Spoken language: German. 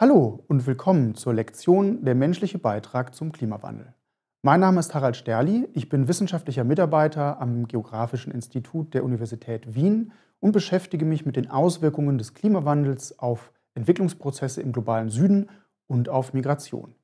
Hallo und willkommen zur Lektion Der menschliche Beitrag zum Klimawandel. Mein Name ist Harald Sterli, ich bin wissenschaftlicher Mitarbeiter am Geografischen Institut der Universität Wien und beschäftige mich mit den Auswirkungen des Klimawandels auf Entwicklungsprozesse im globalen Süden und auf Migration.